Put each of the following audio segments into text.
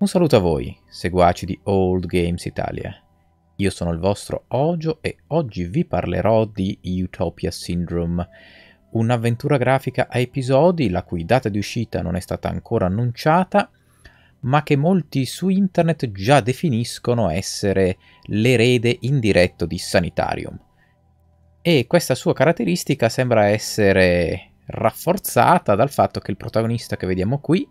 Un saluto a voi, seguaci di Old Games Italia. Io sono il vostro Ojo e oggi vi parlerò di Utopia Syndrome, un'avventura grafica a episodi la cui data di uscita non è stata ancora annunciata, ma che molti su internet già definiscono essere l'erede indiretto di Sanitarium. E questa sua caratteristica sembra essere rafforzata dal fatto che il protagonista che vediamo qui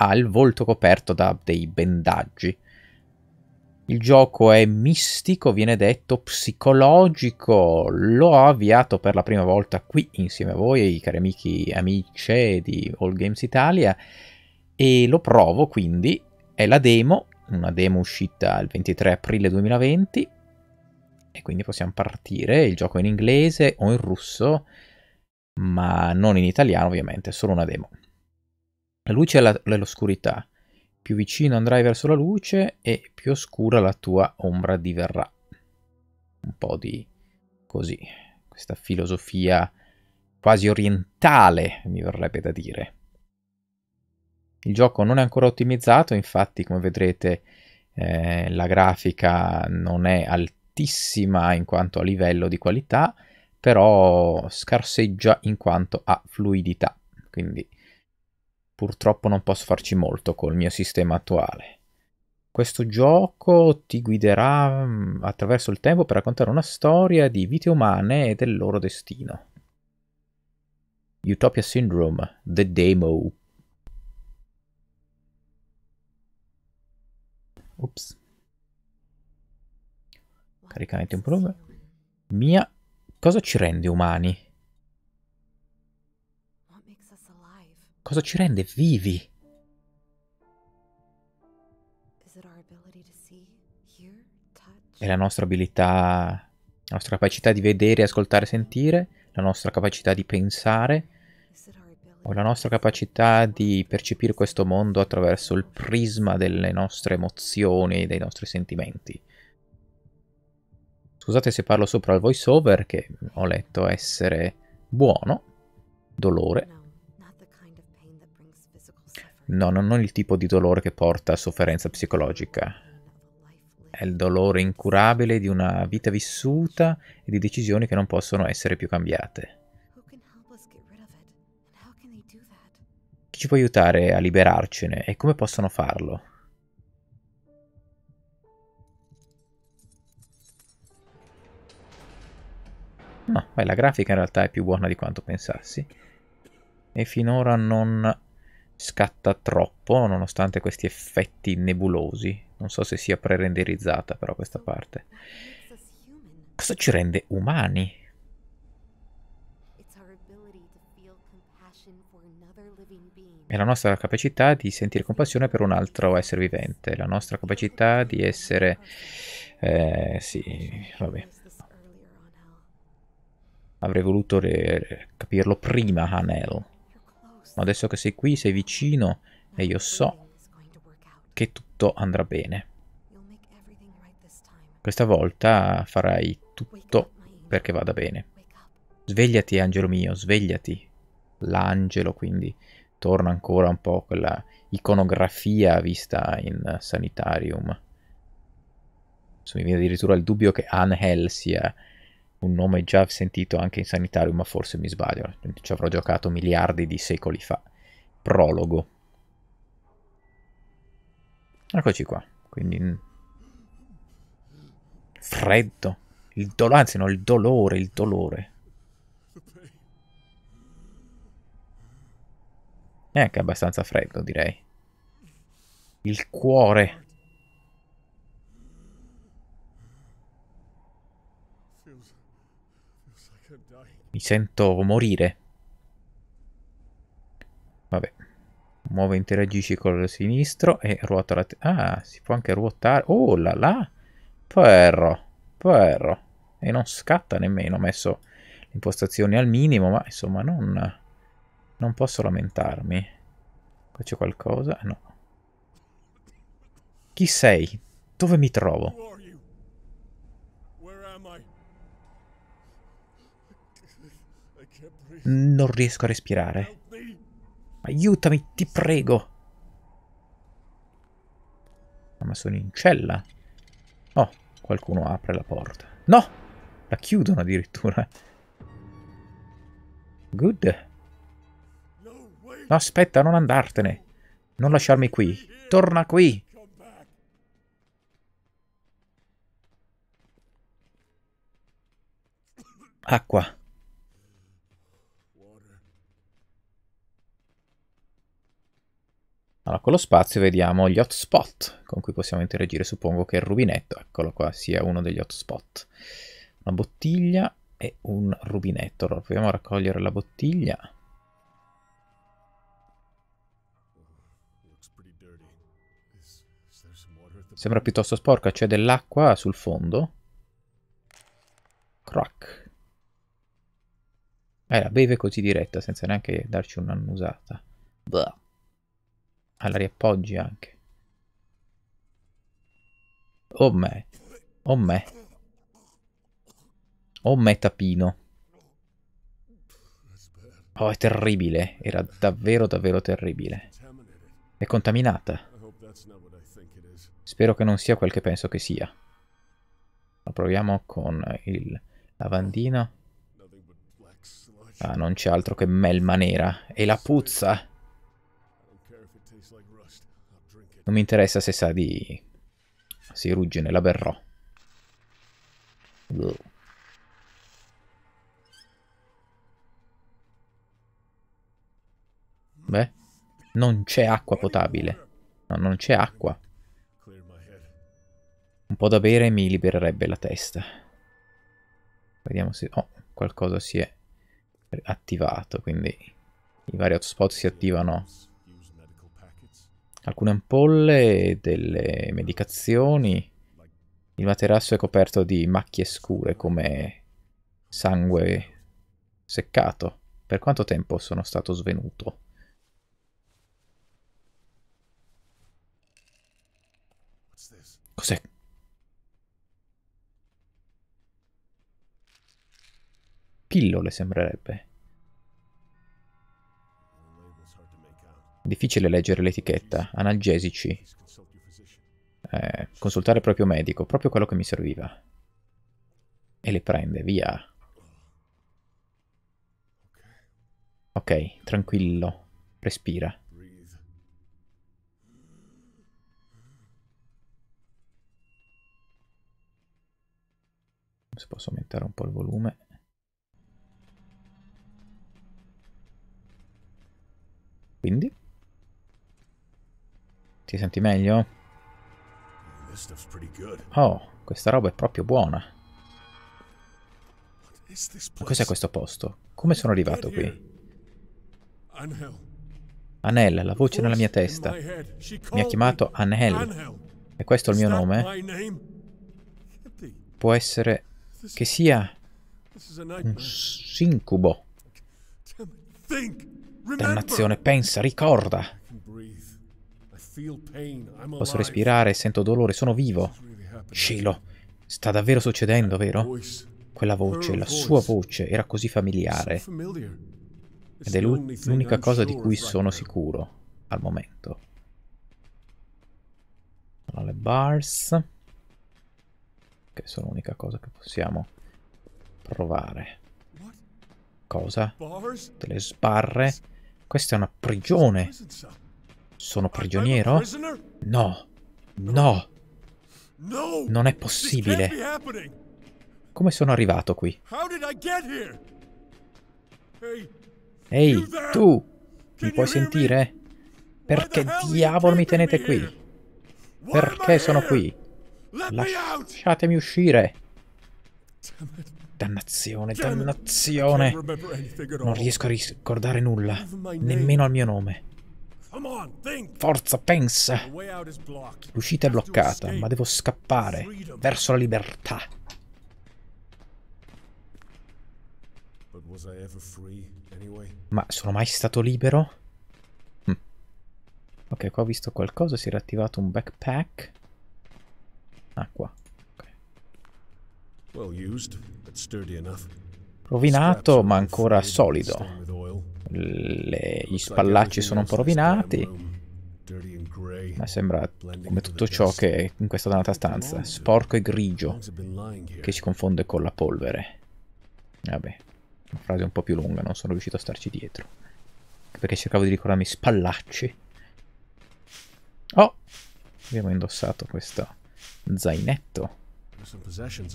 ha il volto coperto da dei bendaggi. Il gioco è mistico, viene detto psicologico, l'ho avviato per la prima volta qui insieme a voi, cari amici e amiche di All Games Italia, e lo provo quindi, è la demo, una demo uscita il 23 aprile 2020, e quindi possiamo partire, il gioco è in inglese o in russo, ma non in italiano ovviamente, è solo una demo. La luce è l'oscurità. Più vicino andrai verso la luce e più oscura la tua ombra diverrà. Un po' di così, questa filosofia quasi orientale, mi verrebbe da dire. Il gioco non è ancora ottimizzato, infatti come vedrete eh, la grafica non è altissima in quanto a livello di qualità, però scarseggia in quanto a fluidità, quindi purtroppo non posso farci molto col mio sistema attuale. Questo gioco ti guiderà mm, attraverso il tempo per raccontare una storia di vite umane e del loro destino. Utopia Syndrome, The Demo. Ops. Caricamente un problema. Mia, cosa ci rende umani? Cosa ci rende vivi? È la nostra abilità, la nostra capacità di vedere, ascoltare, sentire, la nostra capacità di pensare, o la nostra capacità di percepire questo mondo attraverso il prisma delle nostre emozioni, e dei nostri sentimenti. Scusate se parlo sopra il voiceover, che ho letto essere buono, dolore, No, non, non il tipo di dolore che porta a sofferenza psicologica. È il dolore incurabile di una vita vissuta e di decisioni che non possono essere più cambiate. Chi ci può aiutare a liberarcene e come possono farlo? No, beh, la grafica in realtà è più buona di quanto pensassi. E finora non scatta troppo nonostante questi effetti nebulosi. Non so se sia pre-renderizzata però questa parte. Cosa ci rende umani? È la nostra capacità di sentire compassione per un altro essere vivente, la nostra capacità di essere... Eh, sì, vabbè. Avrei voluto eh, capirlo prima, Hanel ma adesso che sei qui, sei vicino e io so che tutto andrà bene. Questa volta farai tutto perché vada bene. Svegliati, angelo mio, svegliati. L'angelo, quindi, torna ancora un po' quella iconografia vista in Sanitarium. mi viene addirittura il dubbio che Angel sia un nome già sentito anche in sanitario, ma forse mi sbaglio, eh. ci avrò giocato miliardi di secoli fa. Prologo. Eccoci qua, quindi... Mm, freddo, il dolore, anzi no, il dolore, il dolore. Eh, è anche abbastanza freddo, direi. Il cuore Mi sento morire. Vabbè. Muovo interagisci col sinistro e ruota la... Ah, si può anche ruotare. Oh là là! Perro, perro. E non scatta nemmeno. Ho messo le impostazioni al minimo, ma insomma non... Non posso lamentarmi. Qua c'è qualcosa? No. Chi sei? Dove mi trovo? Non riesco a respirare. Aiutami, ti prego. Ah, ma sono in cella. Oh, qualcuno apre la porta. No! La chiudono addirittura. Good. No, aspetta, non andartene. Non lasciarmi qui. Torna qui. Acqua. Allora, con lo spazio vediamo gli hotspot con cui possiamo interagire. Suppongo che il rubinetto, eccolo qua, sia uno degli hotspot. Una bottiglia e un rubinetto. Allora, proviamo a raccogliere la bottiglia. Sembra piuttosto sporca, c'è dell'acqua sul fondo. Crack. Eh, la beve così diretta, senza neanche darci un'annusata. Bleh alla riappoggi anche. Oh me. Oh me. Oh me tapino. Oh, è terribile. Era davvero, davvero terribile. È contaminata. Spero che non sia quel che penso che sia. Lo proviamo con il lavandino. Ah, non c'è altro che melma nera. E la puzza! Non mi interessa se sa di Si ruggine, la berrò. Ugh. Beh, non c'è acqua potabile. No, non c'è acqua. Un po' da bere mi libererebbe la testa. Vediamo se... Oh, qualcosa si è attivato, quindi i vari hotspot si attivano alcune ampolle, delle medicazioni. Il materasso è coperto di macchie scure come sangue seccato. Per quanto tempo sono stato svenuto? Cos'è? Pillole sembrerebbe. Difficile leggere l'etichetta. Analgesici. Eh, consultare il proprio medico. Proprio quello che mi serviva. E le prende, via. Ok, tranquillo. Respira. Se posso aumentare un po' il volume. Quindi? Ti senti meglio? Oh, questa roba è proprio buona. Ma cos'è questo posto? Come sono arrivato qui? Anel, la voce nella mia testa. Mi ha chiamato Anel. E questo è il mio nome? Può essere che sia un sincubo. Dannazione, pensa, ricorda. Posso respirare, sento dolore, sono vivo. Cielo, sta davvero succedendo, vero? Quella voce, la sua voce, era così familiare. Ed è l'unica cosa di cui sono sicuro al momento. Sono le bars. Che sono l'unica cosa che possiamo provare. Cosa? Delle sbarre. Questa è una prigione. Sono prigioniero? No. No. Non è possibile. Come sono arrivato qui? Ehi, tu! Mi puoi sentire? Perché diavolo mi tenete qui? Perché sono qui? Lasciatemi uscire! Dannazione, dannazione! Non riesco a ricordare nulla, nemmeno al mio nome. Forza, pensa. L'uscita è bloccata, ma devo scappare verso la libertà. Ma sono mai stato libero? Hm. Ok, qua ho visto qualcosa, si era attivato un backpack. Ah, qua. Rovinato, ma ancora solido le, gli spallacci sono un po' rovinati. Ma sembra come tutto ciò che è in questa donata stanza, sporco e grigio, che si confonde con la polvere. Vabbè, una frase un po' più lunga, non sono riuscito a starci dietro. Perché cercavo di ricordarmi spallacci. Oh! Abbiamo indossato questo zainetto. Ci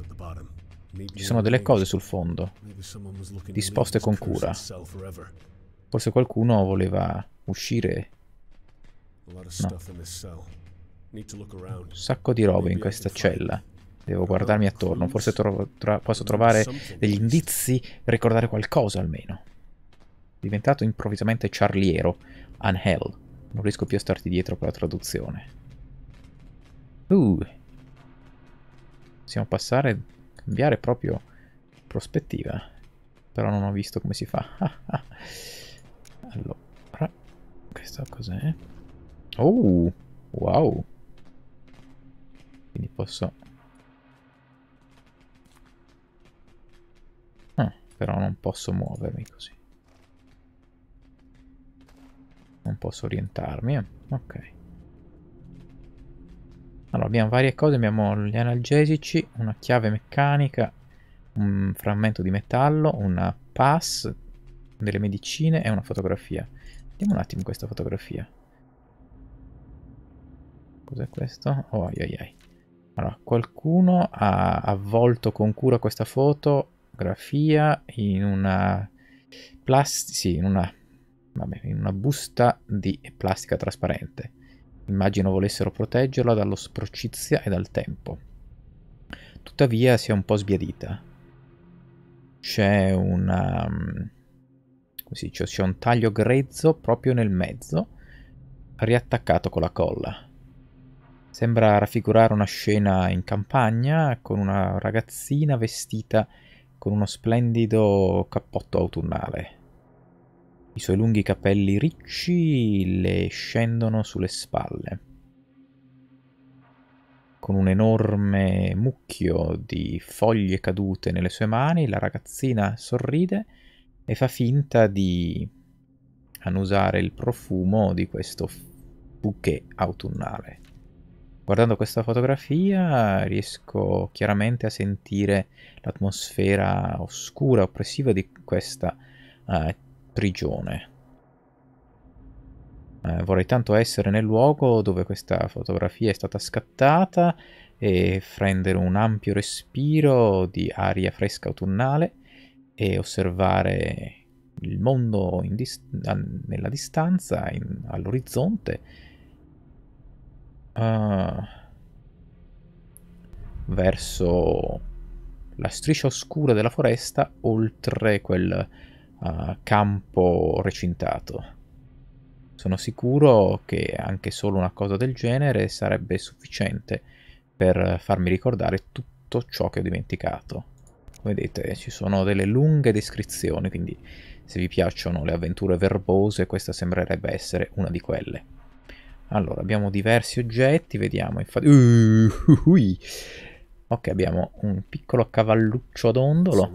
sono delle cose sul fondo, disposte con cura. Forse qualcuno voleva uscire. No. Un sacco di robe in questa cella. Devo guardarmi attorno. Forse tro tro posso trovare degli indizi, ricordare qualcosa almeno. Diventato improvvisamente charliero. Unhell. Non riesco più a starti dietro con la traduzione. Uh. Possiamo passare, cambiare proprio prospettiva. Però non ho visto come si fa. Ah, ah. Allora, questo cos'è? Oh, wow. Quindi posso... Ah, però non posso muovermi così. Non posso orientarmi, eh. ok. Allora, abbiamo varie cose, abbiamo gli analgesici, una chiave meccanica, un frammento di metallo, una pass, delle medicine e una fotografia. Vediamo un attimo questa fotografia. Cos'è questo? Oh, ai, ai, ai. Allora, qualcuno ha avvolto con cura questa fotografia in una plastica, sì, in una, vabbè, in una busta di plastica trasparente. Immagino volessero proteggerla dallo sprocizia e dal tempo. Tuttavia si è un po' sbiadita. C'è una... Mm, come si dice, c'è un taglio grezzo proprio nel mezzo, riattaccato con la colla. Sembra raffigurare una scena in campagna con una ragazzina vestita con uno splendido cappotto autunnale. I suoi lunghi capelli ricci le scendono sulle spalle, con un enorme mucchio di foglie cadute nelle sue mani, la ragazzina sorride e fa finta di annusare il profumo di questo bouquet autunnale. Guardando questa fotografia riesco chiaramente a sentire l'atmosfera oscura, oppressiva di questa eh, prigione. Eh, vorrei tanto essere nel luogo dove questa fotografia è stata scattata e prendere un ampio respiro di aria fresca autunnale e osservare il mondo dist- nella distanza, in, all'orizzonte. Uh, verso la striscia oscura della foresta oltre quel uh, campo recintato. Sono sicuro che anche solo una cosa del genere sarebbe sufficiente per farmi ricordare tutto ciò che ho dimenticato vedete eh, ci sono delle lunghe descrizioni, quindi se vi piacciono le avventure verbose questa sembrerebbe essere una di quelle. Allora, abbiamo diversi oggetti, vediamo infatti... Uh, uh, ok, abbiamo un piccolo cavalluccio ad ondolo.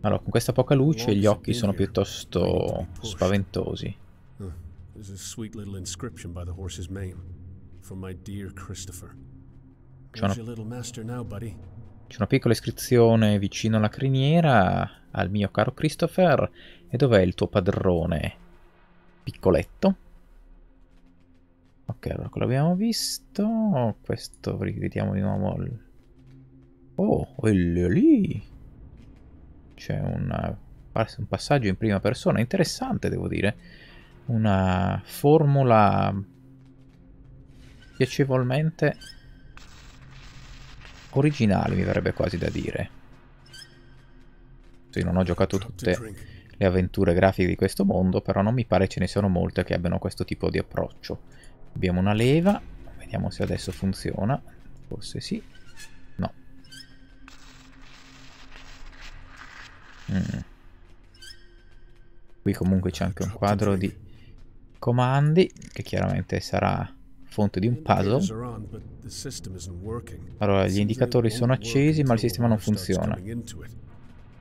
Allora, con questa poca luce gli occhi sono piuttosto spaventosi. There's a sweet little inscription by the horse's mane from my dear Christopher. C'è una... C'è una piccola iscrizione vicino alla criniera al mio caro Christopher. E dov'è il tuo padrone? Piccoletto. Ok, allora quello abbiamo visto. Questo rivediamo di nuovo. Il... Oh, quello lì. C'è un passaggio in prima persona interessante, devo dire. Una formula piacevolmente originali mi verrebbe quasi da dire. Sì, non ho giocato tutte le avventure grafiche di questo mondo, però non mi pare ce ne siano molte che abbiano questo tipo di approccio. Abbiamo una leva, vediamo se adesso funziona, forse sì, no. Mm. Qui comunque c'è anche un quadro di comandi, che chiaramente sarà fonte di un puzzle. Allora, gli indicatori sono accesi ma il sistema non funziona.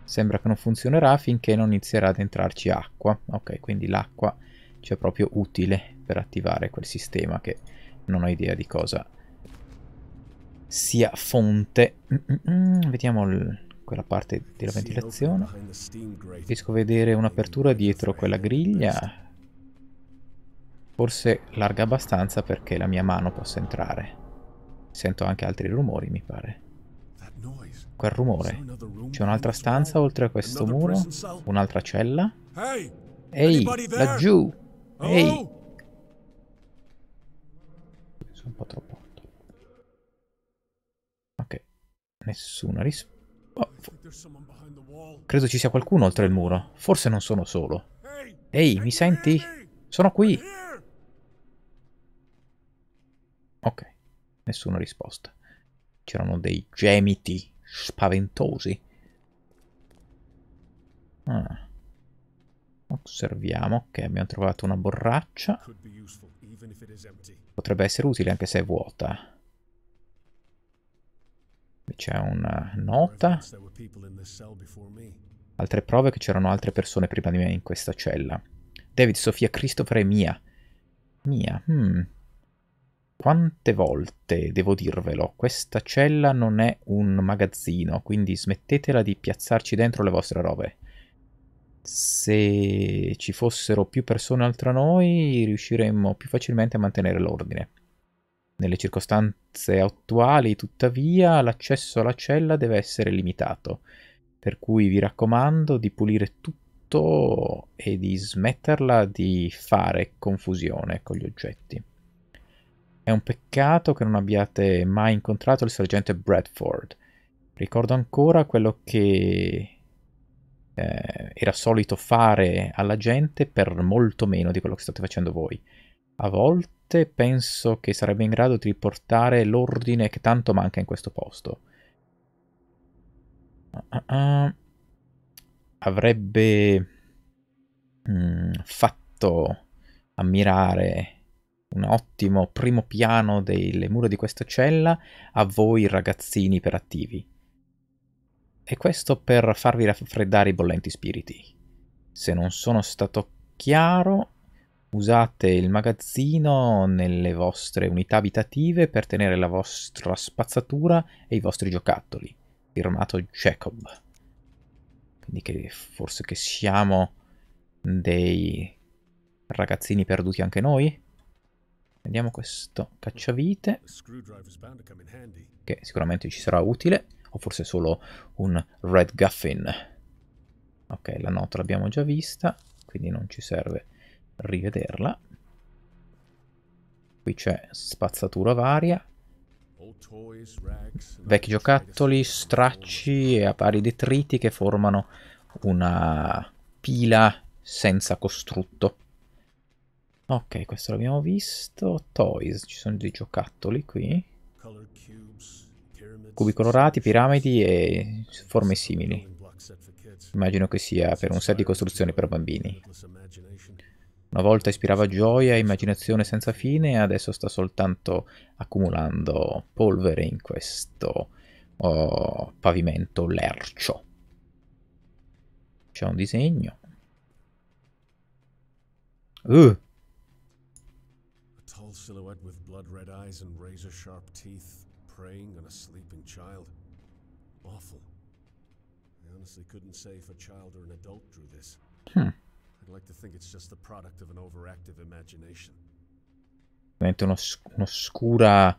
Sembra che non funzionerà finché non inizierà ad entrarci acqua. Ok, quindi l'acqua c'è proprio utile per attivare quel sistema che non ho idea di cosa sia fonte. Mm -mm, vediamo quella parte della ventilazione. Riesco a vedere un'apertura dietro quella griglia forse larga abbastanza perché la mia mano possa entrare. Sento anche altri rumori, mi pare. Quel rumore. C'è un'altra stanza oltre a questo muro? Un'altra cella? Ehi, laggiù! Oh. Ehi! Sono un po' troppo alto. Ok. Nessuna risposta. Oh, credo ci sia qualcuno oltre il muro. Forse non sono solo. Ehi, mi senti? Sono qui! Ok, nessuna risposta. C'erano dei gemiti spaventosi. Ah. Osserviamo che okay, abbiamo trovato una borraccia. Potrebbe essere utile anche se è vuota. Qui c'è una nota. Altre prove che c'erano altre persone prima di me in questa cella. David, Sofia, Christopher e Mia. Mia, hmm quante volte devo dirvelo, questa cella non è un magazzino, quindi smettetela di piazzarci dentro le vostre robe. Se ci fossero più persone oltre a noi, riusciremmo più facilmente a mantenere l'ordine. Nelle circostanze attuali, tuttavia, l'accesso alla cella deve essere limitato, per cui vi raccomando di pulire tutto e di smetterla di fare confusione con gli oggetti. È un peccato che non abbiate mai incontrato il sergente Bradford. Ricordo ancora quello che eh, era solito fare alla gente per molto meno di quello che state facendo voi. A volte penso che sarebbe in grado di riportare l'ordine che tanto manca in questo posto. Uh, uh, Avrebbe mm, fatto ammirare un ottimo primo piano delle mura di questa cella a voi ragazzini iperattivi. E questo per farvi raffreddare i bollenti spiriti. Se non sono stato chiaro, usate il magazzino nelle vostre unità abitative per tenere la vostra spazzatura e i vostri giocattoli. Firmato Jacob. Quindi che forse che siamo dei ragazzini perduti anche noi? Vediamo questo cacciavite, che sicuramente ci sarà utile, o forse solo un Red Guffin. Ok, la nota l'abbiamo già vista, quindi non ci serve rivederla. Qui c'è spazzatura varia, vecchi giocattoli, stracci e pari detriti che formano una pila senza costrutto. Ok, questo l'abbiamo visto. Toys, ci sono dei giocattoli qui. Cubi colorati, piramidi e forme simili. Immagino che sia per un set di costruzioni per bambini. Una volta ispirava gioia e immaginazione senza fine, adesso sta soltanto accumulando polvere in questo oh, pavimento lercio. C'è un disegno. Uh, eyes and razor-sharp teeth, preying on a sleeping child. Awful. I honestly couldn't say if a child or an adult drew this. Hmm. I'd like to think it's just the product of an overactive imagination. un'oscura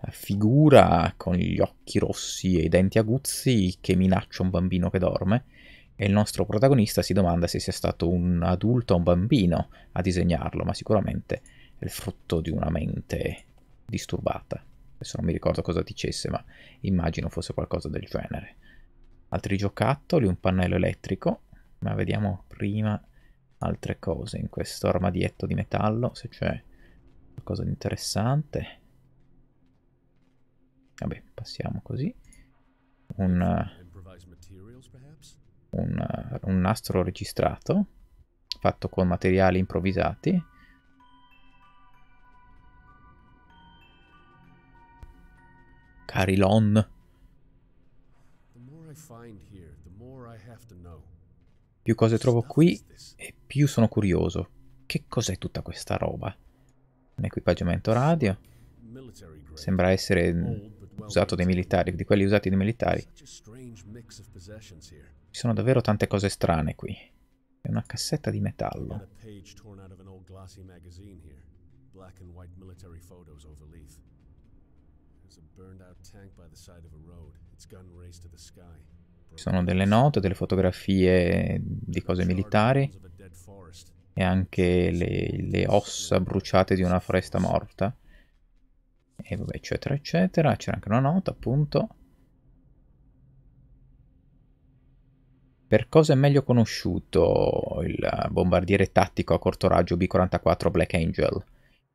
eh, figura con gli occhi rossi e i denti aguzzi che minaccia un bambino che dorme e il nostro protagonista si domanda se sia stato un adulto o un bambino a disegnarlo, ma sicuramente è il frutto di una mente disturbata. Adesso non mi ricordo cosa dicesse, ma immagino fosse qualcosa del genere. Altri giocattoli, un pannello elettrico, ma vediamo prima altre cose in questo armadietto di metallo, se c'è qualcosa di interessante. Vabbè, passiamo così. Un, un, un nastro registrato, fatto con materiali improvvisati Carilon. Più cose trovo qui e più sono curioso. Che cos'è tutta questa roba? Un equipaggiamento radio? Sembra essere usato dai militari, di quelli usati dai militari. Ci sono davvero tante cose strane qui. È una cassetta di metallo. Black and white military photos overleaf. Sono delle note, delle fotografie di cose militari e anche le, le ossa bruciate di una foresta morta. E vabbè, eccetera, eccetera. C'era anche una nota, appunto. Per cosa è meglio conosciuto il bombardiere tattico a corto raggio B-44 Black Angel?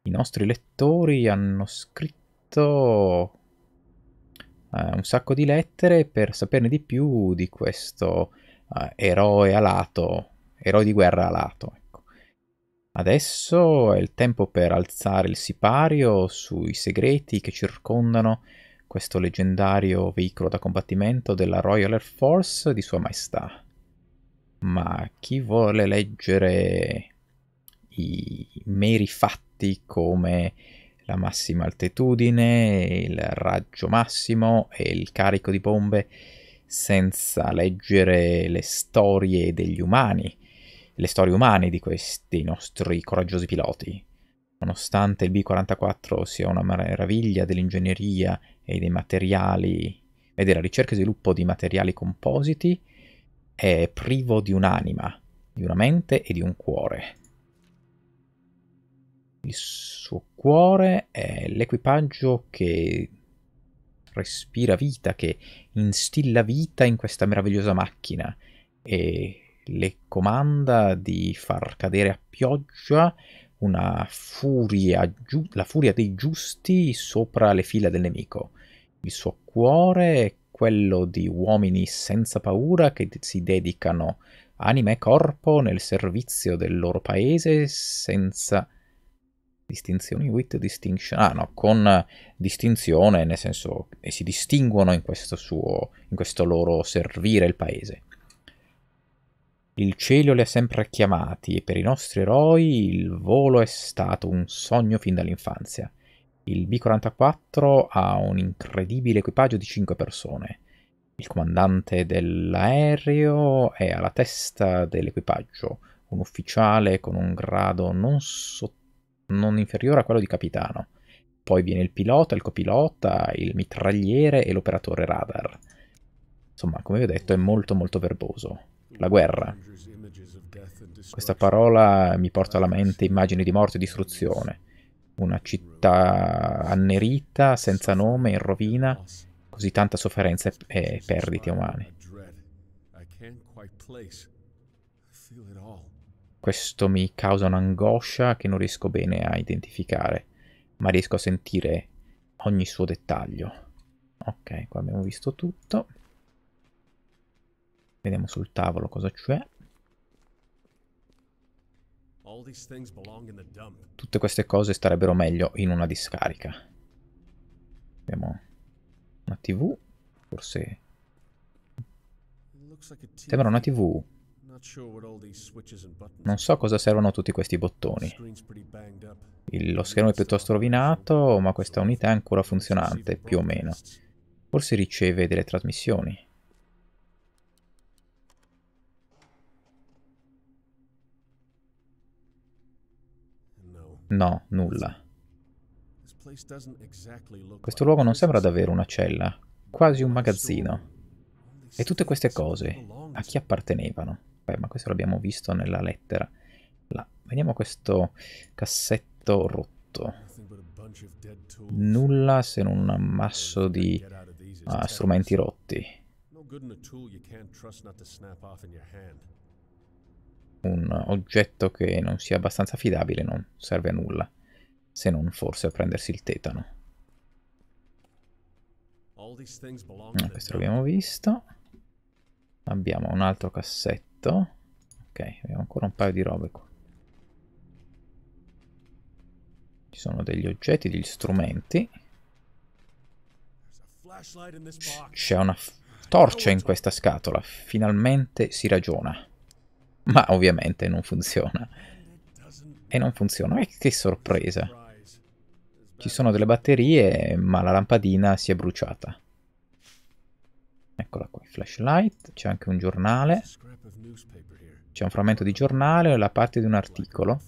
I nostri lettori hanno scritto letto uh, un sacco di lettere per saperne di più di questo uh, eroe alato, eroe di guerra alato. Ecco. Adesso è il tempo per alzare il sipario sui segreti che circondano questo leggendario veicolo da combattimento della Royal Air Force di Sua Maestà. Ma chi vuole leggere i meri fatti come la massima altitudine, il raggio massimo e il carico di bombe senza leggere le storie degli umani, le storie umane di questi nostri coraggiosi piloti. Nonostante il B-44 sia una meraviglia dell'ingegneria e dei materiali e della ricerca e sviluppo di materiali compositi, è privo di un'anima, di una mente e di un cuore il suo cuore è l'equipaggio che respira vita, che instilla vita in questa meravigliosa macchina e le comanda di far cadere a pioggia una furia, la furia dei giusti sopra le fila del nemico. Il suo cuore è quello di uomini senza paura che si dedicano anima e corpo nel servizio del loro paese senza Distinzioni with distinction. Ah no, con distinzione, nel senso e si distinguono in questo, suo, in questo loro servire il paese. Il cielo li ha sempre chiamati e per i nostri eroi il volo è stato un sogno fin dall'infanzia. Il B-44 ha un incredibile equipaggio di 5 persone. Il comandante dell'aereo è alla testa dell'equipaggio, un ufficiale con un grado non sottovalutato non inferiore a quello di capitano. Poi viene il pilota, il copilota, il mitragliere e l'operatore radar. Insomma, come vi ho detto, è molto molto verboso. La guerra. Questa parola mi porta alla mente immagini di morte e distruzione. Una città annerita, senza nome, in rovina, così tanta sofferenza e perdite umane. Questo mi causa un'angoscia che non riesco bene a identificare, ma riesco a sentire ogni suo dettaglio. Ok, qua abbiamo visto tutto. Vediamo sul tavolo cosa c'è. Tutte queste cose starebbero meglio in una discarica. Abbiamo una tv, forse... Sembra una tv non so cosa servono tutti questi bottoni. Il, lo schermo è piuttosto rovinato, ma questa unità è ancora funzionante, più o meno. Forse riceve delle trasmissioni. No, nulla. Questo luogo non sembra davvero una cella, quasi un magazzino. E tutte queste cose, a chi appartenevano? beh, ma questo l'abbiamo visto nella lettera. Là. Vediamo questo cassetto rotto. Nulla se non un ammasso di uh, strumenti rotti. Un oggetto che non sia abbastanza affidabile non serve a nulla, se non forse a prendersi il tetano. Ah, questo l'abbiamo visto. Abbiamo un altro cassetto perfetto. Ok, abbiamo ancora un paio di robe qua. Ci sono degli oggetti, degli strumenti. C'è una torcia in questa scatola. Finalmente si ragiona. Ma ovviamente non funziona. E non funziona. Eh, che sorpresa. Ci sono delle batterie, ma la lampadina si è bruciata. Eccola qua, flashlight. C'è anche un giornale. C'è un frammento di giornale, la parte di un articolo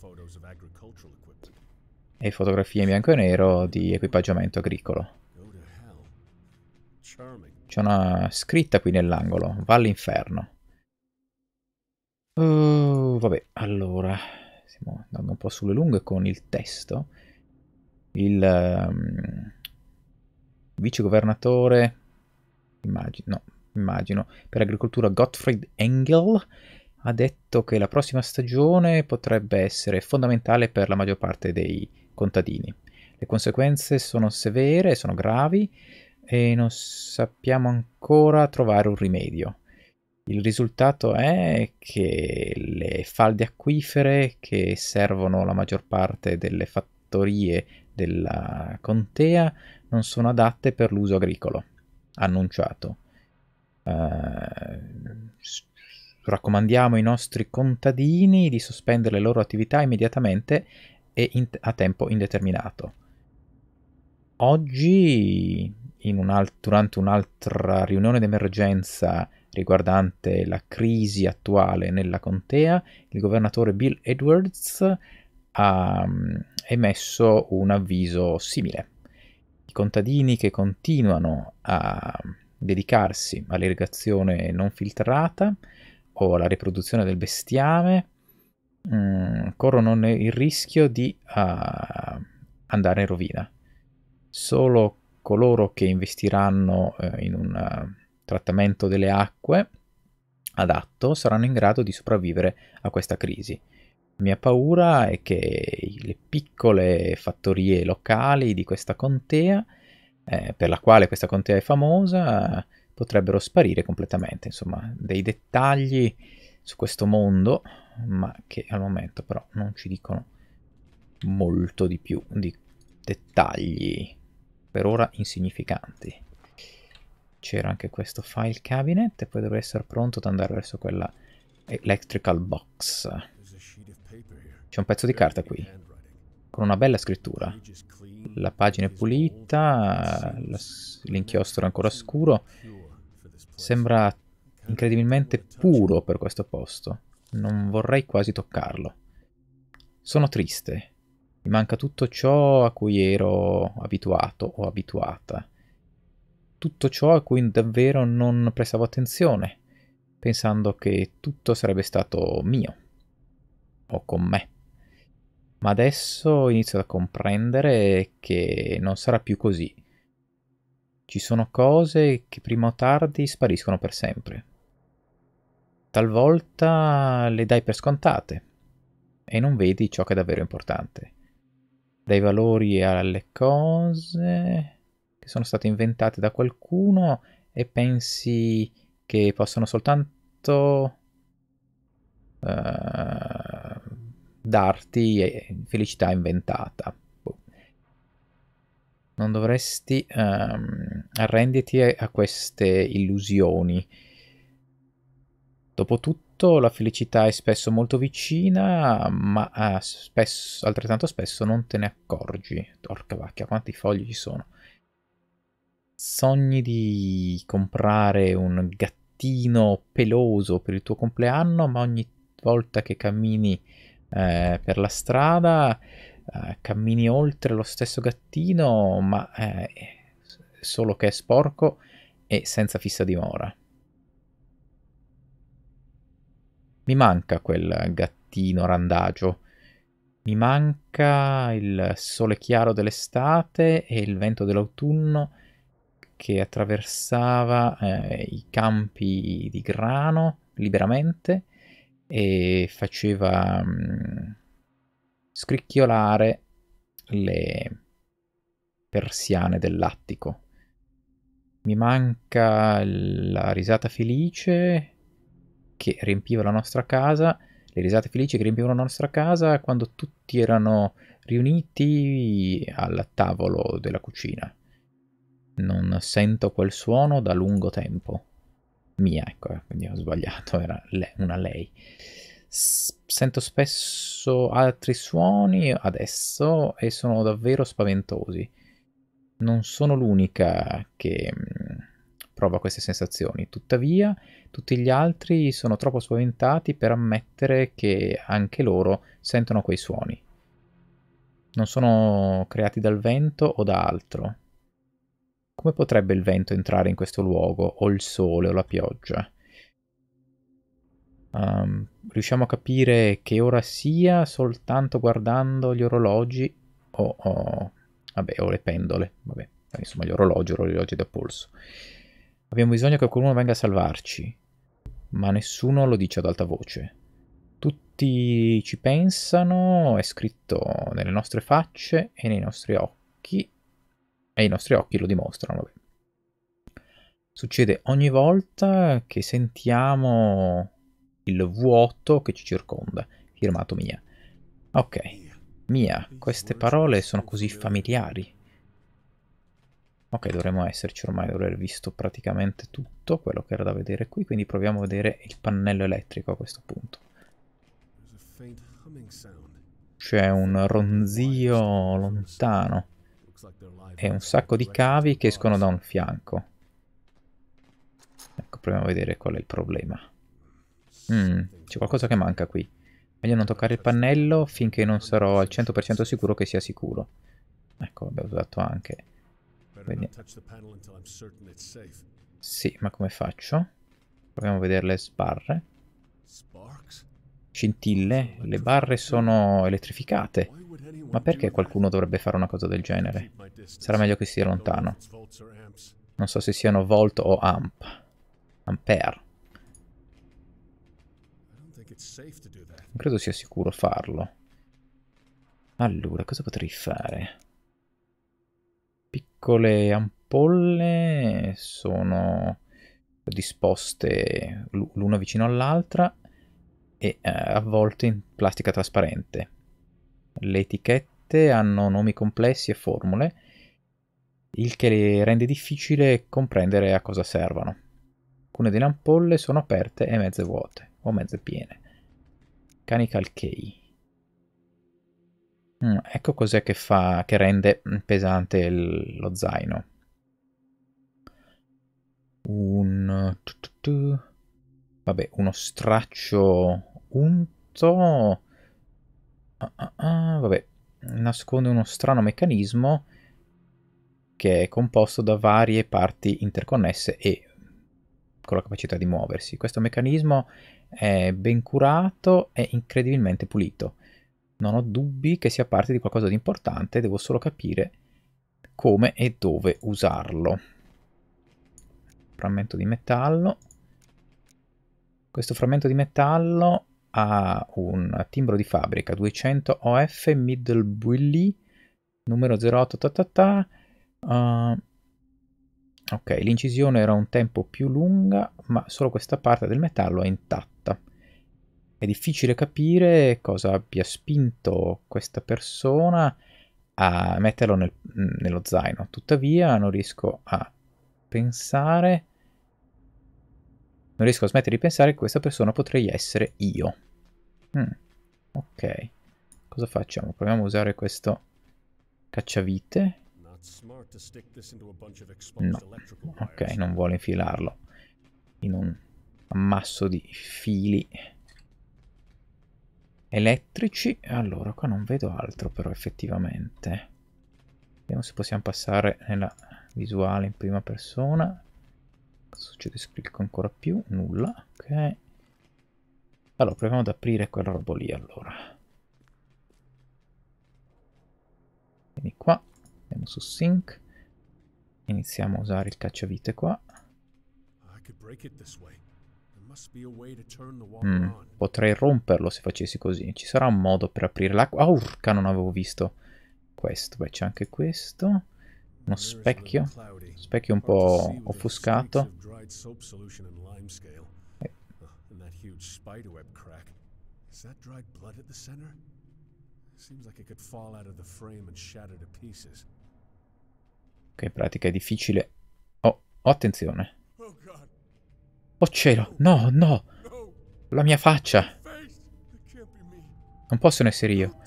e fotografie in bianco e nero di equipaggiamento agricolo. C'è una scritta qui nell'angolo, va all'inferno. Uh, vabbè, allora, stiamo andando un po' sulle lunghe con il testo. Il um, ehm, governatore... immagino, no, immagino, per agricoltura Gottfried Engel ha detto che la prossima stagione potrebbe essere fondamentale per la maggior parte dei contadini. Le conseguenze sono severe, sono gravi e non sappiamo ancora trovare un rimedio. Il risultato è che le falde acquifere che servono la maggior parte delle fattorie della contea non sono adatte per l'uso agricolo annunciato eh, raccomandiamo ai nostri contadini di sospendere le loro attività immediatamente e a tempo indeterminato. Oggi, un alt- durante un'altra riunione d'emergenza riguardante la crisi attuale nella contea, il governatore Bill Edwards ha mm, emesso un avviso simile. I contadini che continuano a dedicarsi all'irrigazione non filtrata o alla riproduzione del bestiame, mh, mm, corrono il rischio di uh, andare in rovina. Solo coloro che investiranno uh, in un trattamento delle acque adatto saranno in grado di sopravvivere a questa crisi. Mia paura è che le piccole fattorie locali di questa contea eh, per la quale questa contea è famosa potrebbero sparire completamente, insomma, dei dettagli su questo mondo, ma che al momento però non ci dicono molto di più di dettagli per ora insignificanti. C'era anche questo file cabinet e poi dovrei essere pronto ad andare verso quella electrical box. C'è un pezzo di carta qui con una bella scrittura. La pagina è pulita, l'inchiostro è ancora scuro. Sembra incredibilmente puro per questo posto. Non vorrei quasi toccarlo. Sono triste. Mi manca tutto ciò a cui ero abituato o abituata. Tutto ciò a cui davvero non prestavo attenzione, pensando che tutto sarebbe stato mio o con me ma adesso inizio a comprendere che non sarà più così. Ci sono cose che prima o tardi spariscono per sempre. Talvolta le dai per scontate e non vedi ciò che è davvero importante. Dai valori alle cose che sono state inventate da qualcuno e pensi che possono soltanto... Uh, darti felicità inventata. Boh. Non dovresti um, arrenditi a queste illusioni. Dopotutto la felicità è spesso molto vicina, ma eh, spesso, altrettanto spesso non te ne accorgi. Porca vacca, quanti fogli ci sono. Sogni di comprare un gattino peloso per il tuo compleanno, ma ogni volta che cammini eh, per la strada, eh, cammini oltre lo stesso gattino, ma eh, solo che è sporco e senza fissa dimora. Mi manca quel gattino randagio. Mi manca il sole chiaro dell'estate e il vento dell'autunno che attraversava eh, i campi di grano liberamente e faceva mh, mm, scricchiolare le persiane dell'attico. Mi manca la risata felice che riempiva la nostra casa, le risate felici che riempivano la nostra casa quando tutti erano riuniti al tavolo della cucina. Non sento quel suono da lungo tempo mia, ecco, eh, quindi ho sbagliato, era una lei. S- sento spesso altri suoni adesso e sono davvero spaventosi. Non sono l'unica che mm, prova queste sensazioni, tuttavia tutti gli altri sono troppo spaventati per ammettere che anche loro sentono quei suoni. Non sono creati dal vento o da altro, come potrebbe il vento entrare in questo luogo, o il sole, o la pioggia? Um, riusciamo a capire che ora sia soltanto guardando gli orologi o, o, vabbè, o le pendole, vabbè, insomma gli orologi, orologi da polso. Abbiamo bisogno che qualcuno venga a salvarci, ma nessuno lo dice ad alta voce. Tutti ci pensano, è scritto nelle nostre facce e nei nostri occhi e i nostri occhi lo dimostrano. Succede ogni volta che sentiamo il vuoto che ci circonda, firmato Mia. Ok, Mia, queste parole sono così familiari. Ok, dovremmo esserci ormai, dovrei aver visto praticamente tutto quello che era da vedere qui, quindi proviamo a vedere il pannello elettrico a questo punto. C'è un ronzio lontano e un sacco di cavi che escono da un fianco. Ecco, proviamo a vedere qual è il problema. Mm, c'è qualcosa che manca qui. Meglio non toccare il pannello finché non sarò al 100% sicuro che sia sicuro. Ecco, abbiamo usato anche... Vediamo. Sì, ma come faccio? Proviamo a vedere le sbarre. Sparks? scintille, le barre sono elettrificate. Ma perché qualcuno dovrebbe fare una cosa del genere? Sarà meglio che sia lontano. Non so se siano volt o amp. Ampere. Non credo sia sicuro farlo. Allora, cosa potrei fare? Piccole ampolle sono disposte l'una vicino all'altra e eh, avvolto in plastica trasparente. Le etichette hanno nomi complessi e formule, il che rende difficile comprendere a cosa servono. Alcune delle ampolle sono aperte e mezze vuote o mezze piene. Canical Key. Mm, ecco cos'è che fa che rende pesante il, lo zaino. Un vabbè, uno straccio punto... Ah, ah, ah, vabbè, nasconde uno strano meccanismo che è composto da varie parti interconnesse e con la capacità di muoversi. Questo meccanismo è ben curato e incredibilmente pulito. Non ho dubbi che sia parte di qualcosa di importante, devo solo capire come e dove usarlo. Frammento di metallo. Questo frammento di metallo ha un timbro di fabbrica 200 OF Middle Middlebury numero 08 ta ta ta, uh, ok l'incisione era un tempo più lunga ma solo questa parte del metallo è intatta è difficile capire cosa abbia spinto questa persona a metterlo nel, nello zaino tuttavia non riesco a pensare non riesco a smettere di pensare che questa persona potrei essere io. Hmm. Ok. Cosa facciamo? Proviamo a usare questo cacciavite. No. Ok, non vuole infilarlo in un ammasso di fili elettrici. Allora, qua non vedo altro però effettivamente. Vediamo se possiamo passare nella visuale in prima persona. Cosa succede se clicco ancora più? Nulla, ok. Allora, proviamo ad aprire quella roba lì, allora. Vieni qua, andiamo su sync. Iniziamo a usare il cacciavite qua. Mm, potrei romperlo se facessi così. Ci sarà un modo per aprire l'acqua. Ah, oh, urca, non avevo visto questo. Beh, c'è anche questo. Uno specchio specchio un po' offuscato. Eh. Ok, in pratica è difficile. Oh, oh attenzione. Oh, oh cielo, no, no. La mia faccia. Non possono essere io.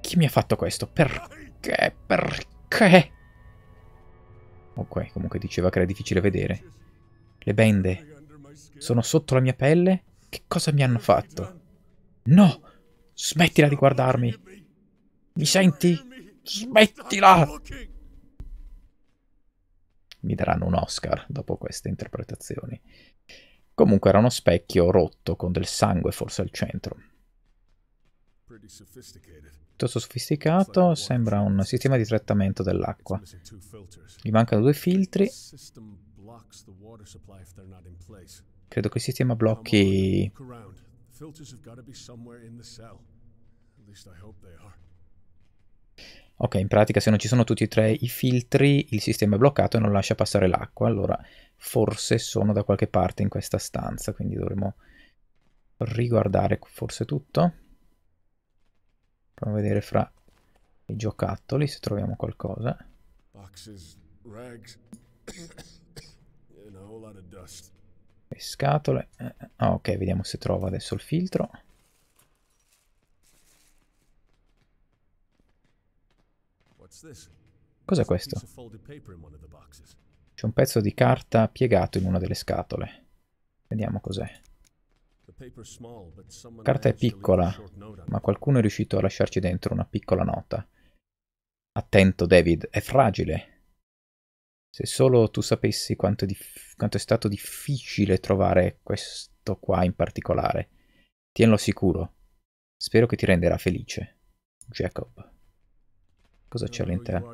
Chi mi ha fatto questo? Perché? Perché? Ok, comunque diceva che era difficile vedere. Le bende sono sotto la mia pelle? Che cosa mi hanno fatto? No! Smettila di guardarmi! Mi senti? Smettila! Mi daranno un Oscar dopo queste interpretazioni. Comunque era uno specchio rotto con del sangue forse al centro. Pretty sophisticated piuttosto sofisticato, sembra un sistema di trattamento dell'acqua. Gli mancano due filtri. Credo che il sistema blocchi... Ok, in pratica se non ci sono tutti e tre i filtri, il sistema è bloccato e non lascia passare l'acqua, allora forse sono da qualche parte in questa stanza, quindi dovremo riguardare forse tutto. Proviamo a vedere fra i giocattoli se troviamo qualcosa. Le scatole. Eh, ah, ok, vediamo se trovo adesso il filtro. Cos'è questo? C'è un pezzo di carta piegato in una delle scatole. Vediamo cos'è. La carta è piccola, ma qualcuno è riuscito a lasciarci dentro una piccola nota. Attento, David, è fragile. Se solo tu sapessi quanto, quanto è stato difficile trovare questo qua in particolare. Tienlo sicuro. Spero che ti renderà felice. Jacob. Cosa c'è all'interno?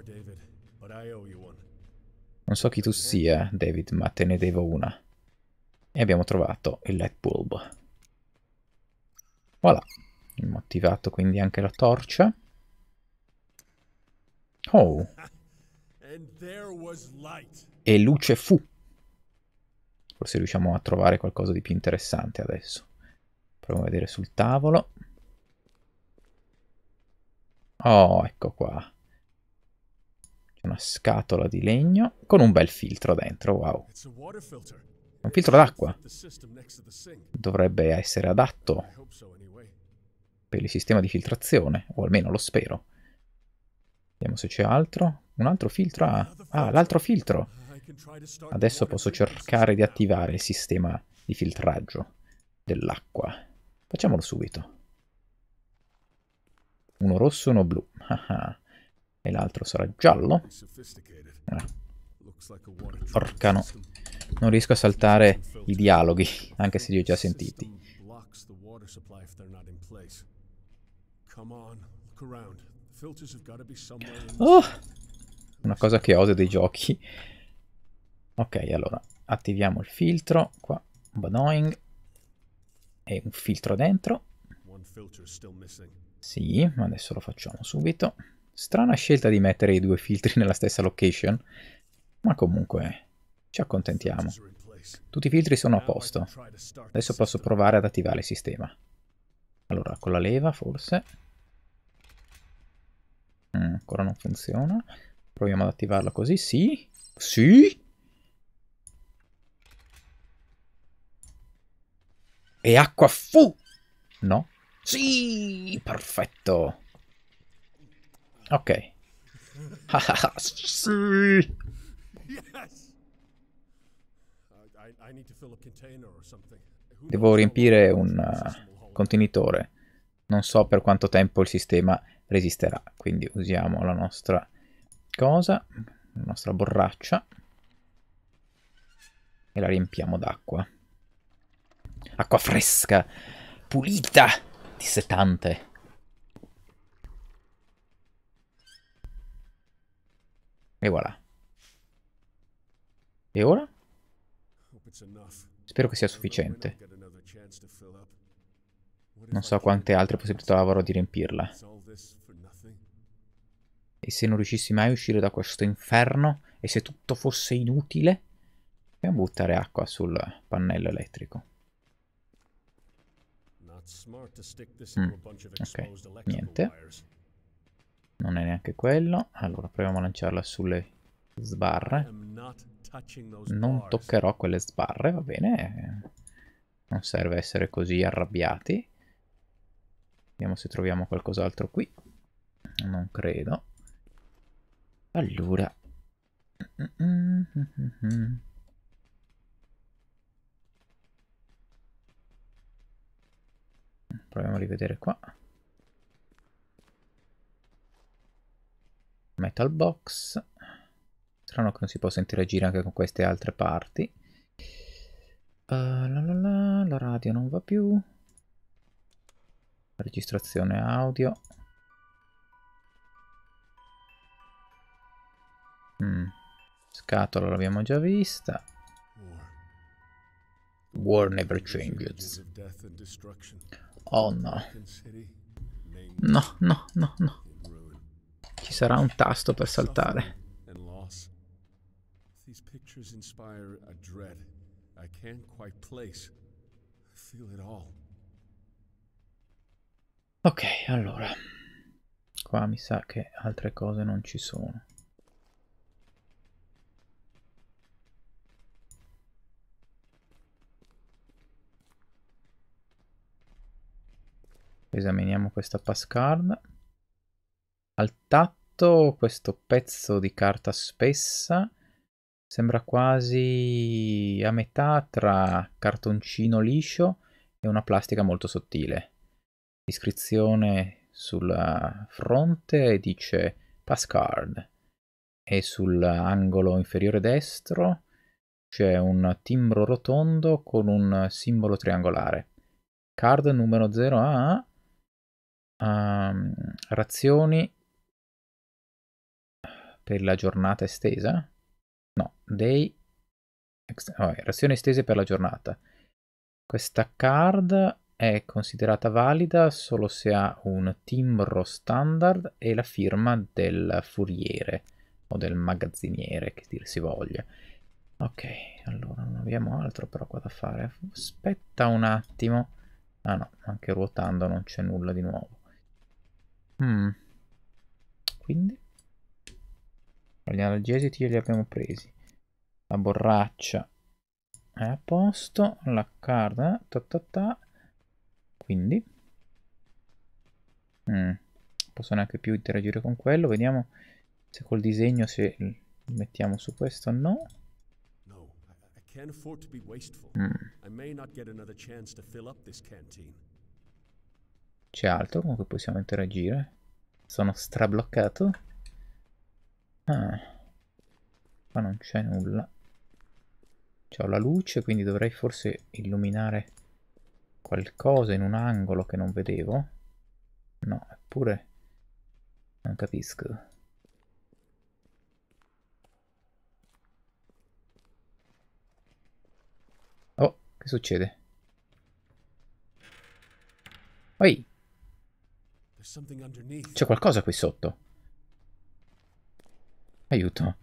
Non so chi tu sia, David, ma te ne devo una. E abbiamo trovato il light bulb. Voilà. Abbiamo attivato quindi anche la torcia. Oh. E luce fu. Forse riusciamo a trovare qualcosa di più interessante adesso. Proviamo a vedere sul tavolo. Oh, ecco qua. una scatola di legno con un bel filtro dentro, wow. Un filtro d'acqua. Dovrebbe essere adatto per il sistema di filtrazione, o almeno lo spero. Vediamo se c'è altro. Un altro filtro? Ah, ah l'altro filtro! Adesso posso cercare di attivare il sistema di filtraggio dell'acqua. Facciamolo subito. Uno rosso e uno blu. Ah, ah. e l'altro sarà giallo. Ah. Orcano. Non riesco a saltare i dialoghi, anche se li ho già sentiti. Oh! Una cosa che odio dei giochi. Ok, allora, attiviamo il filtro, qua, Banoing, e un filtro dentro. Sì, ma adesso lo facciamo subito. Strana scelta di mettere i due filtri nella stessa location, ma comunque ci accontentiamo. Tutti i filtri sono a posto. Adesso posso provare ad attivare il sistema. Allora, con la leva forse. Mm, ancora non funziona. Proviamo ad attivarla così. Sì. Sì. E acqua fu. No. Sì. Perfetto. Ok. sì. Devo riempire un... Uh contenitore. Non so per quanto tempo il sistema resisterà, quindi usiamo la nostra cosa, la nostra borraccia e la riempiamo d'acqua. Acqua fresca, pulita, dissetante. E voilà. E ora? Spero che sia sufficiente. Non so quante altre possibilità avrò di riempirla. E se non riuscissi mai a uscire da questo inferno? E se tutto fosse inutile? Dobbiamo buttare acqua sul pannello elettrico. Mm. Ok, niente. Non è neanche quello. Allora, proviamo a lanciarla sulle sbarre. Non toccherò quelle sbarre, va bene. Non serve essere così arrabbiati. Vediamo se troviamo qualcos'altro qui. Non credo. Allora. Proviamo a rivedere qua. Metal box. Strano che non si possa interagire anche con queste altre parti. Uh, la, la, la, la radio non va più registrazione audio. Mm. Scatola l'abbiamo già vista. War never changes. Oh no. No, no, no, no. Ci sarà un tasto per saltare. These pictures inspire a dread I can't quite place. I feel it all. Ok, allora. Qua mi sa che altre cose non ci sono. Esaminiamo questa passcard. Al tatto questo pezzo di carta spessa sembra quasi a metà tra cartoncino liscio e una plastica molto sottile iscrizione sulla fronte dice pass card e sull'angolo inferiore destro c'è un timbro rotondo con un simbolo triangolare. Card numero 0A, um, ehm, razioni per la giornata estesa? No, day, ex, oh, razioni estese per la giornata. Questa card è considerata valida solo se ha un timbro standard e la firma del furiere o del magazziniere, che dir si voglia. Ok, allora non abbiamo altro però qua da fare. Aspetta un attimo. Ah no, anche ruotando non c'è nulla di nuovo. Mm. Quindi? Gli analgesiti li abbiamo presi. La borraccia è a posto. La carta, ta ta ta, quindi mm. posso neanche più interagire con quello vediamo se col disegno se mettiamo su questo o no Can't afford to be wasteful. Mm. I may not get another chance to fill up this canteen. C'è altro con cui possiamo interagire? Sono strabloccato? Ah. Qua non c'è nulla. C'ho la luce, quindi dovrei forse illuminare qualcosa in un angolo che non vedevo? No, eppure non capisco. Oh, che succede? Oi! C'è qualcosa qui sotto. Aiuto.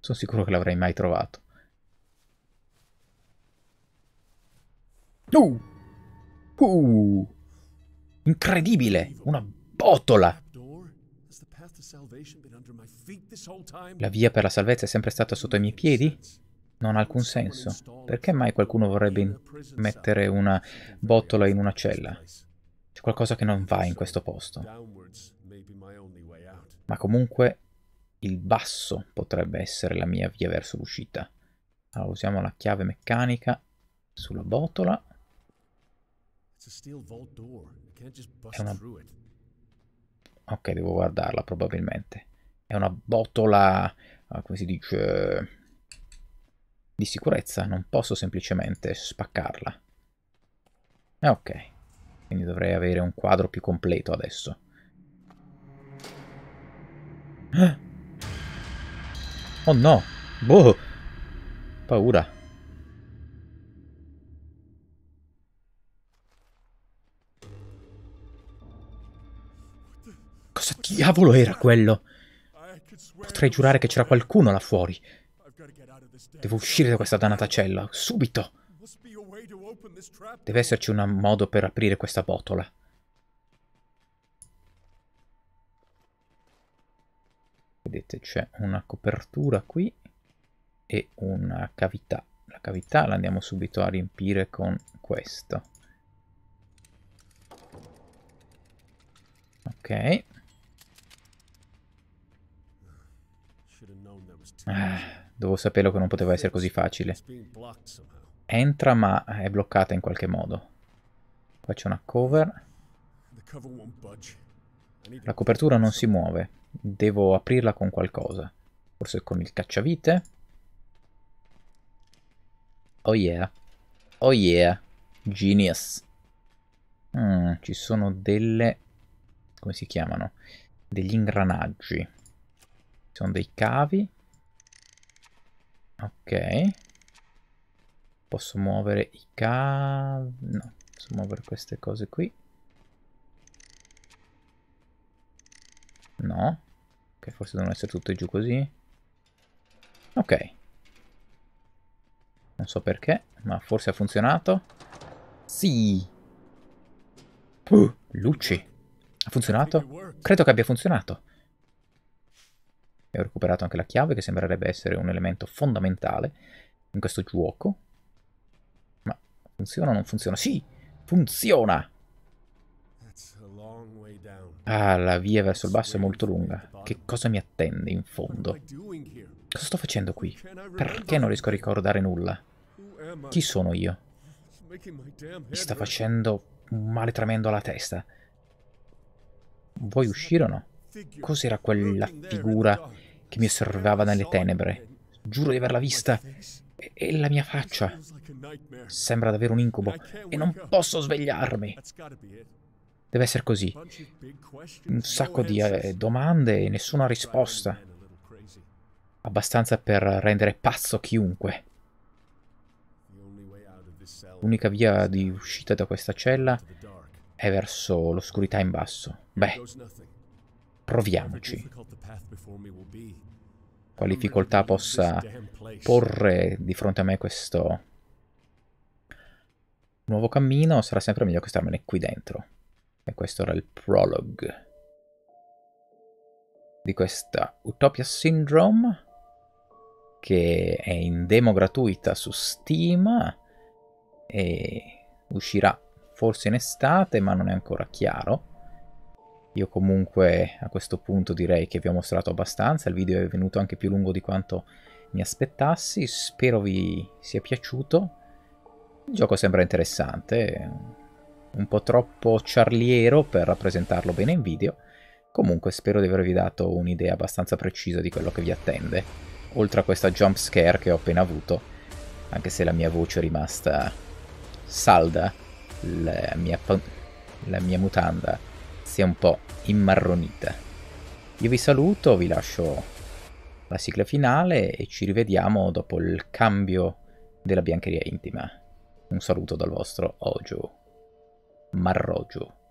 Sono sicuro che l'avrei mai trovato. No! Uh, incredibile, una botola. La via per la salvezza è sempre stata sotto i miei piedi? Non ha alcun senso. Perché mai qualcuno vorrebbe mettere una botola in una cella? C'è qualcosa che non va in questo posto. Ma comunque il basso potrebbe essere la mia via verso l'uscita. Allora usiamo la chiave meccanica sulla botola una... Ok, devo guardarla probabilmente. È una botola, ah, come si dice, di sicurezza. Non posso semplicemente spaccarla. Eh, ok, quindi dovrei avere un quadro più completo adesso. Eh! Oh no! Boh! Paura. diavolo era quello? Potrei giurare che c'era qualcuno là fuori. Devo uscire da questa dannata cella, subito! Deve esserci un modo per aprire questa botola. Vedete, c'è una copertura qui e una cavità. La cavità la andiamo subito a riempire con questo. Ok. Ah, eh, eh, devo saperlo che non poteva essere così facile. Entra ma è bloccata in qualche modo. Qua c'è una cover. La copertura non si muove. Devo aprirla con qualcosa. Forse con il cacciavite. Oh yeah. Oh yeah. Genius. Mm, ci sono delle... come si chiamano? Degli ingranaggi. Ci sono dei cavi. Ok. Posso muovere i cavi... No, posso muovere queste cose qui. No. Che forse devono essere tutte giù così. Ok. Non so perché, ma forse ha funzionato. Sì! Puh, luci! Ha funzionato? Credo che abbia funzionato e ho recuperato anche la chiave che sembrerebbe essere un elemento fondamentale in questo gioco. Ma funziona o non funziona? Sì, funziona! Ah, la via verso il basso è molto lunga. Che cosa mi attende in fondo? Cosa sto facendo qui? Perché non riesco a ricordare nulla? Chi sono io? Mi sta facendo un male tremendo alla testa. Vuoi uscire o no? Cos'era quella figura che mi osservava nelle tenebre. Giuro di averla vista. E, la mia faccia. Sembra davvero un incubo. E non posso svegliarmi. Deve essere così. Un sacco di eh, domande e nessuna risposta. Abbastanza per rendere pazzo chiunque. L'unica via di uscita da questa cella è verso l'oscurità in basso. Beh, proviamoci. Quali difficoltà possa porre di fronte a me questo nuovo cammino, sarà sempre meglio che starmene qui dentro. E questo era il prologue di questa Utopia Syndrome che è in demo gratuita su Steam e uscirà forse in estate ma non è ancora chiaro io comunque a questo punto direi che vi ho mostrato abbastanza, il video è venuto anche più lungo di quanto mi aspettassi, spero vi sia piaciuto. Il gioco sembra interessante, un po' troppo charliero per rappresentarlo bene in video, comunque spero di avervi dato un'idea abbastanza precisa di quello che vi attende, oltre a questa jump scare che ho appena avuto, anche se la mia voce è rimasta salda, la mia, la mia mutanda sia un po' immarronita. Io vi saluto, vi lascio la sigla finale e ci rivediamo dopo il cambio della biancheria intima. Un saluto dal vostro Ojo. Marrojo.